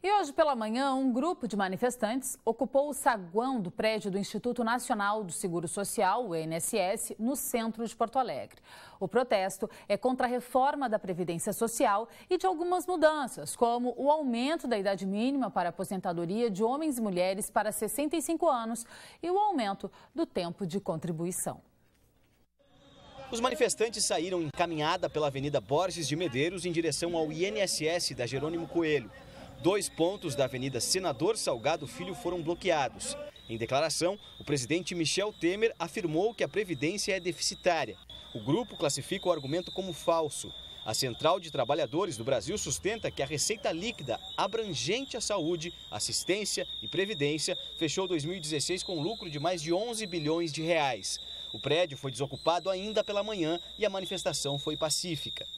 E hoje pela manhã, um grupo de manifestantes ocupou o saguão do prédio do Instituto Nacional do Seguro Social, o INSS, no centro de Porto Alegre. O protesto é contra a reforma da Previdência Social e de algumas mudanças, como o aumento da idade mínima para aposentadoria de homens e mulheres para 65 anos e o aumento do tempo de contribuição. Os manifestantes saíram em caminhada pela Avenida Borges de Medeiros em direção ao INSS da Jerônimo Coelho. Dois pontos da Avenida Senador Salgado Filho foram bloqueados. Em declaração, o presidente Michel Temer afirmou que a Previdência é deficitária. O grupo classifica o argumento como falso. A Central de Trabalhadores do Brasil sustenta que a receita líquida abrangente à saúde, assistência e previdência fechou 2016 com lucro de mais de 11 bilhões de reais. O prédio foi desocupado ainda pela manhã e a manifestação foi pacífica.